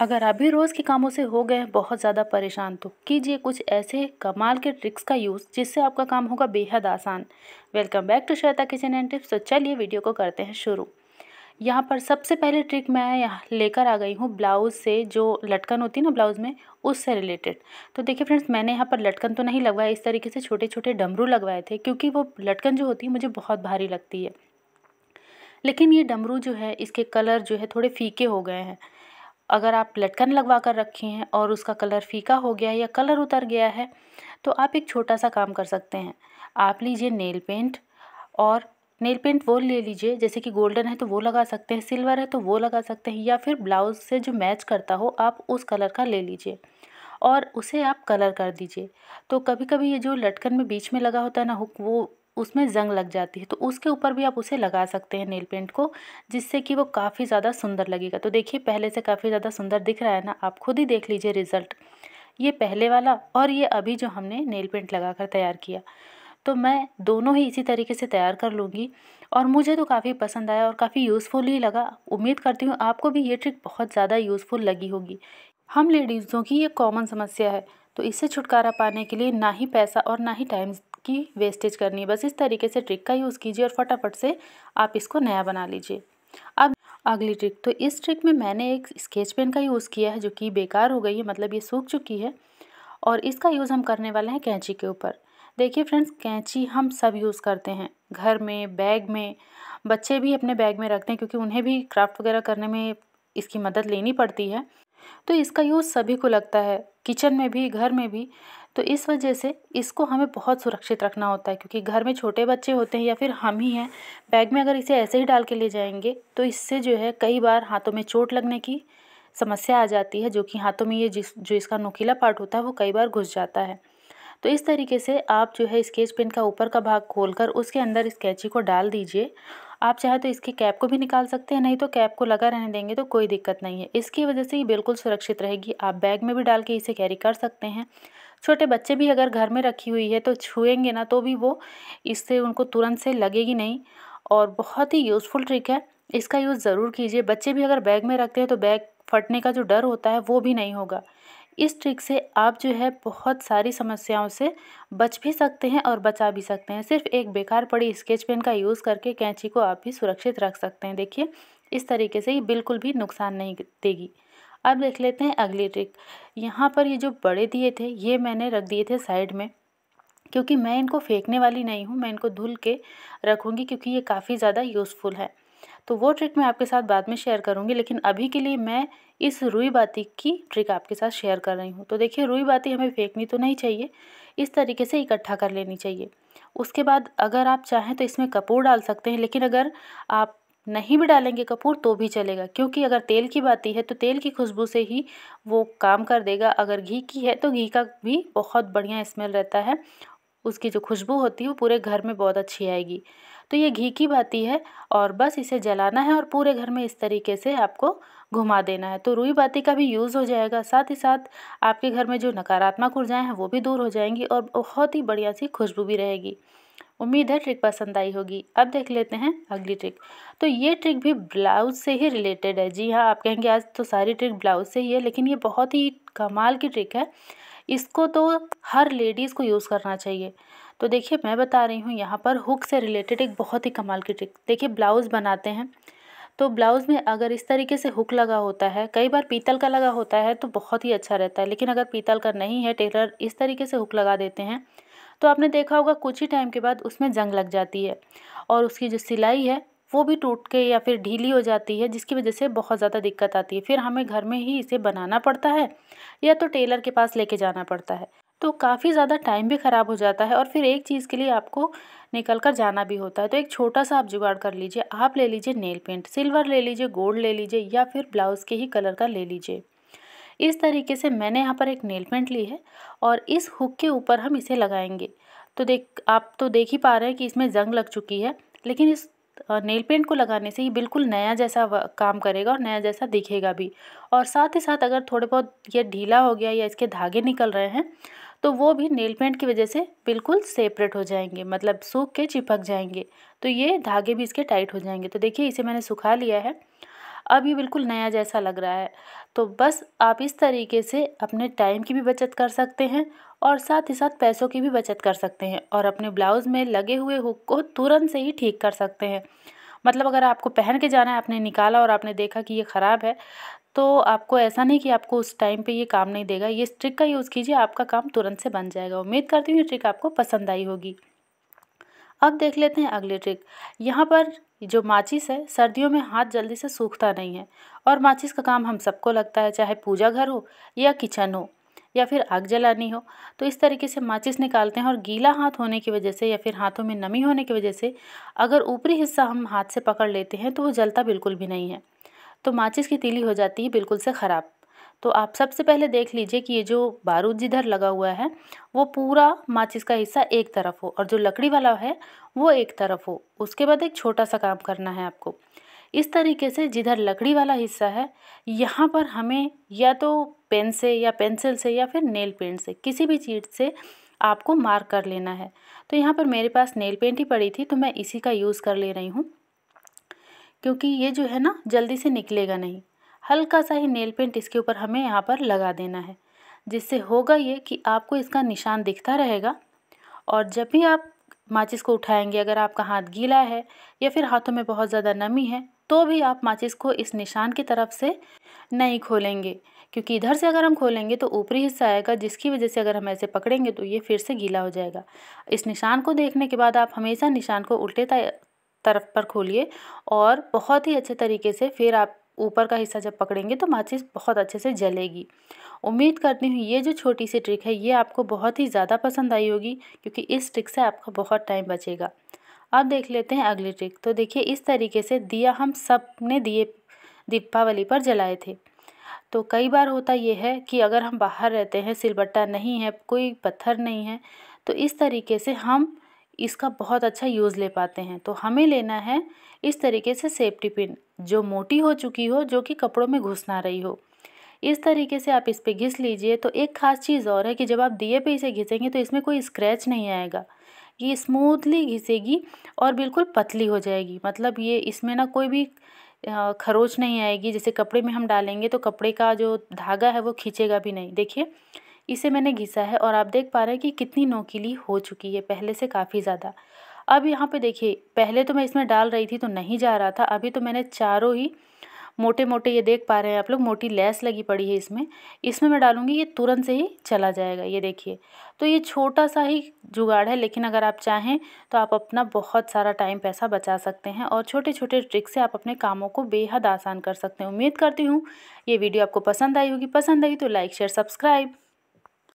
अगर आप भी रोज़ के कामों से हो गए बहुत ज़्यादा परेशान तो कीजिए कुछ ऐसे कमाल के ट्रिक्स का यूज़ जिससे आपका काम होगा बेहद आसान welcome back to Shweta kitchen and tips तो चलिए वीडियो को करते हैं शुरू यहाँ पर सबसे पहले ट्रिक मैं यहाँ लेकर आ गई हूँ ब्लाउज़ से जो लटकन होती है ना ब्लाउज़ में उससे रिलेटेड तो देखिए फ्रेंड्स मैंने यहाँ पर लटकन तो नहीं लगवाया इस तरीके से छोटे छोटे डमरू लगवाए थे क्योंकि वो लटकन जो होती है मुझे बहुत भारी लगती है लेकिन ये डमरू जो है इसके कलर जो है थोड़े फीके हो गए हैं अगर आप लटकन लगवा कर रखे हैं और उसका कलर फीका हो गया है या कलर उतर गया है तो आप एक छोटा सा काम कर सकते हैं आप लीजिए नेल पेंट और नेल पेंट वो ले लीजिए जैसे कि गोल्डन है तो वो लगा सकते हैं सिल्वर है तो वो लगा सकते हैं या फिर ब्लाउज़ से जो मैच करता हो आप उस कलर का ले लीजिए और उसे आप कलर कर दीजिए तो कभी कभी ये जो लटकन में बीच में लगा होता है ना हुक वो उसमें जंग लग जाती है तो उसके ऊपर भी आप उसे लगा सकते हैं नेल पेंट को जिससे कि वो काफ़ी ज़्यादा सुंदर लगेगा तो देखिए पहले से काफ़ी ज़्यादा सुंदर दिख रहा है ना आप खुद ही देख लीजिए रिज़ल्ट ये पहले वाला और ये अभी जो हमने नेल पेंट लगा कर तैयार किया तो मैं दोनों ही इसी तरीके से तैयार कर लूँगी और मुझे तो काफ़ी पसंद आया और काफ़ी यूज़फुल ही लगा उम्मीद करती हूँ आपको भी ये ट्रिक बहुत ज़्यादा यूज़फुल लगी होगी हम लेडीज़ों की ये कॉमन समस्या है तो इससे छुटकारा पाने के लिए ना ही पैसा और ना ही टाइम की वेस्टेज करनी है बस इस तरीके से ट्रिक का यूज़ कीजिए और फटाफट से आप इसको नया बना लीजिए अब अगली ट्रिक तो इस ट्रिक में मैंने एक स्केच पेन का यूज़ किया है जो कि बेकार हो गई है मतलब ये सूख चुकी है और इसका यूज़ हम करने वाले हैं कैंची के ऊपर देखिए फ्रेंड्स कैंची हम सब यूज़ करते हैं घर में बैग में बच्चे भी अपने बैग में रखते हैं क्योंकि उन्हें भी क्राफ्ट वगैरह करने में इसकी मदद लेनी पड़ती है तो इसका यूज़ सभी को लगता है किचन में भी घर में भी तो इस वजह से इसको हमें बहुत सुरक्षित रखना होता है क्योंकि घर में छोटे बच्चे होते हैं या फिर हम ही हैं बैग में अगर इसे ऐसे ही डाल के ले जाएंगे तो इससे जो है कई बार हाथों में चोट लगने की समस्या आ जाती है जो कि हाथों में ये जिस जो इसका नुकीला पार्ट होता है वो कई बार घुस जाता है तो इस तरीके से आप जो है स्केच पेन का ऊपर का भाग खोलकर उसके अंदर इस को डाल दीजिए आप चाहे तो इसके कैप को भी निकाल सकते हैं नहीं तो कैप को लगा रहने देंगे तो कोई दिक्कत नहीं है इसकी वजह से ये बिल्कुल सुरक्षित रहेगी आप बैग में भी डाल के इसे कैरी कर सकते हैं छोटे बच्चे भी अगर घर में रखी हुई है तो छुएंगे ना तो भी वो इससे उनको तुरंत से लगेगी नहीं और बहुत ही यूज़फुल ट्रिक है इसका यूज़ ज़रूर कीजिए बच्चे भी अगर बैग में रखते हैं तो बैग फटने का जो डर होता है वो भी नहीं होगा इस ट्रिक से आप जो है बहुत सारी समस्याओं से बच भी सकते हैं और बचा भी सकते हैं सिर्फ एक बेकार पड़ी स्केच पेन का यूज़ करके कैंची को आप भी सुरक्षित रख सकते हैं देखिए इस तरीके से ये बिल्कुल भी नुकसान नहीं देगी अब देख लेते हैं अगली ट्रिक यहाँ पर ये जो बड़े दिए थे ये मैंने रख दिए थे साइड में क्योंकि मैं इनको फेंकने वाली नहीं हूँ मैं इनको धुल के रखूँगी क्योंकि ये काफ़ी ज़्यादा यूज़फुल है तो वो ट्रिक मैं आपके साथ बाद में शेयर करूँगी लेकिन अभी के लिए मैं इस रुई बाती की ट्रिक आपके साथ शेयर कर रही हूँ तो देखिए रुई बाती हमें फेंकनी तो नहीं चाहिए इस तरीके से इकट्ठा कर लेनी चाहिए उसके बाद अगर आप चाहें तो इसमें कपूर डाल सकते हैं लेकिन अगर आप नहीं भी डालेंगे कपूर तो भी चलेगा क्योंकि अगर तेल की बाती है तो तेल की खुशबू से ही वो काम कर देगा अगर घी की है तो घी का भी बहुत बढ़िया स्मेल रहता है उसकी जो खुशबू होती है वो पूरे घर में बहुत अच्छी आएगी तो ये घी की बाती है और बस इसे जलाना है और पूरे घर में इस तरीके से आपको घुमा देना है तो रुई बाती का भी यूज़ हो जाएगा साथ ही साथ आपके घर में जो नकारात्मक ऊर्जाएँ हैं वो भी दूर हो जाएंगी और बहुत ही बढ़िया सी खुशबू भी रहेगी उम्मीद है ट्रिक पसंद आई होगी अब देख लेते हैं अगली ट्रिक तो ये ट्रिक भी ब्लाउज से ही रिलेटेड है जी हाँ आप कहेंगे आज तो सारी ट्रिक ब्लाउज से ही है लेकिन ये बहुत ही कमाल की ट्रिक है इसको तो हर लेडीज़ को यूज़ करना चाहिए तो देखिए मैं बता रही हूँ यहाँ पर हुक से रिलेटेड एक बहुत ही कमाल की ट्रिक देखिए ब्लाउज़ बनाते हैं तो ब्लाउज़ में अगर इस तरीके से हुक लगा होता है कई बार पीतल का लगा होता है तो बहुत ही अच्छा रहता है लेकिन अगर पीतल का नहीं है टेलर इस तरीके से हुक लगा देते हैं तो आपने देखा होगा कुछ ही टाइम के बाद उसमें जंग लग जाती है और उसकी जो सिलाई है वो भी टूट के या फिर ढीली हो जाती है जिसकी वजह से बहुत ज़्यादा दिक्कत आती है फिर हमें घर में ही इसे बनाना पड़ता है या तो टेलर के पास लेके जाना पड़ता है तो काफ़ी ज़्यादा टाइम भी ख़राब हो जाता है और फिर एक चीज़ के लिए आपको निकल कर जाना भी होता है तो एक छोटा सा आप जुगाड़ कर लीजिए आप ले लीजिए नेल पेंट सिल्वर ले लीजिए गोल्ड ले लीजिए या फिर ब्लाउज़ के ही कलर का ले लीजिए इस तरीके से मैंने यहाँ पर एक नेल पेंट ली है और इस हुक के ऊपर हम इसे लगाएंगे तो देख आप तो देख ही पा रहे हैं कि इसमें जंग लग चुकी है लेकिन इस नेल पेंट को लगाने से ये बिल्कुल नया जैसा काम करेगा और नया जैसा दिखेगा भी और साथ ही साथ अगर थोड़े बहुत ये ढीला हो गया या इसके धागे निकल रहे हैं तो वो भी नेल पेंट की वजह से बिल्कुल सेपरेट हो जाएंगे मतलब सूख के चिपक जाएंगे तो ये धागे भी इसके टाइट हो जाएंगे तो देखिए इसे मैंने सुखा लिया है अब ये बिल्कुल नया जैसा लग रहा है तो बस आप इस तरीके से अपने टाइम की भी बचत कर सकते हैं और साथ ही साथ पैसों की भी बचत कर सकते हैं और अपने ब्लाउज़ में लगे हुए हुक को तुरंत से ही ठीक कर सकते हैं मतलब अगर आपको पहन के जाना है आपने निकाला और आपने देखा कि ये ख़राब है तो आपको ऐसा नहीं कि आपको उस टाइम पे ये काम नहीं देगा ये ट्रिक का यूज़ कीजिए आपका काम तुरंत से बन जाएगा उम्मीद करती हूँ ये ट्रिक आपको पसंद आई होगी अब देख लेते हैं अगली ट्रिक यहाँ पर जो माचिस है सर्दियों में हाथ जल्दी से सूखता नहीं है और माचिस का काम हम सबको लगता है चाहे पूजा घर हो या किचन हो या फिर आग जलानी हो तो इस तरीके से माचिस निकालते हैं और गीला हाथ होने की वजह से या फिर हाथों में नमी होने की वजह से अगर ऊपरी हिस्सा हम हाथ से पकड़ लेते हैं तो वो जलता बिल्कुल भी नहीं है तो माचिस की तीली हो जाती है बिल्कुल से ख़राब तो आप सबसे पहले देख लीजिए कि ये जो बारूद जिधर लगा हुआ है वो पूरा माचिस का हिस्सा एक तरफ हो और जो लकड़ी वाला है वो एक तरफ हो उसके बाद एक छोटा सा काम करना है आपको इस तरीके से जिधर लकड़ी वाला हिस्सा है यहाँ पर हमें या तो पेन से या पेंसिल से या फिर नेल पेंट से किसी भी चीज़ से आपको मार्क कर लेना है तो यहाँ पर मेरे पास नेल पेंट ही पड़ी थी तो मैं इसी का यूज़ कर ले रही हूँ क्योंकि ये जो है ना जल्दी से निकलेगा नहीं हल्का सा ही नेल पेंट इसके ऊपर हमें यहाँ पर लगा देना है जिससे होगा ये कि आपको इसका निशान दिखता रहेगा और जब भी आप माचिस को उठाएंगे अगर आपका हाथ गीला है या फिर हाथों में बहुत ज़्यादा नमी है तो भी आप माचिस को इस निशान की तरफ से नहीं खोलेंगे क्योंकि इधर से अगर हम खोलेंगे तो ऊपरी हिस्सा आएगा जिसकी वजह से अगर हम ऐसे पकड़ेंगे तो ये फिर से गीला हो जाएगा इस निशान को देखने के बाद आप हमेशा निशान को उल्टे तरफ पर खोलिए और बहुत ही अच्छे तरीके से फिर आप ऊपर का हिस्सा जब पकड़ेंगे तो माचिस बहुत अच्छे से जलेगी उम्मीद करती हूँ ये जो छोटी सी ट्रिक है ये आपको बहुत ही ज़्यादा पसंद आई होगी क्योंकि इस ट्रिक से आपका बहुत टाइम बचेगा अब देख लेते हैं अगली ट्रिक तो देखिए इस तरीके से दिया हम सब ने दिए दीपावली पर जलाए थे तो कई बार होता ये है कि अगर हम बाहर रहते हैं सिलबट्टा नहीं है कोई पत्थर नहीं है तो इस तरीके से हम इसका बहुत अच्छा यूज़ ले पाते हैं तो हमें लेना है इस तरीके से सेफ्टी पिन जो मोटी हो चुकी हो जो कि कपड़ों में घुस ना रही हो इस तरीके से आप इस पर घिस लीजिए तो एक खास चीज़ और है कि जब आप दिए पे इसे घिसेंगे तो इसमें कोई स्क्रैच नहीं आएगा ये स्मूथली घिसेगी और बिल्कुल पतली हो जाएगी मतलब ये इसमें ना कोई भी खरोच नहीं आएगी जैसे कपड़े में हम डालेंगे तो कपड़े का जो धागा है वो खींचेगा भी नहीं देखिए इसे मैंने घिसा है और आप देख पा रहे हैं कि कितनी नोकीली हो चुकी है पहले से काफ़ी ज़्यादा अब यहाँ पे देखिए पहले तो मैं इसमें डाल रही थी तो नहीं जा रहा था अभी तो मैंने चारों ही मोटे मोटे ये देख पा रहे हैं आप लोग मोटी लेस लगी पड़ी है इसमें इसमें मैं डालूँगी ये तुरंत से ही चला जाएगा ये देखिए तो ये छोटा सा ही जुगाड़ है लेकिन अगर आप चाहें तो आप अपना बहुत सारा टाइम पैसा बचा सकते हैं और छोटे छोटे ट्रिक से आप अपने कामों को बेहद आसान कर सकते हैं उम्मीद करती हूँ ये वीडियो आपको पसंद आई होगी पसंद आई तो लाइक शेयर सब्सक्राइब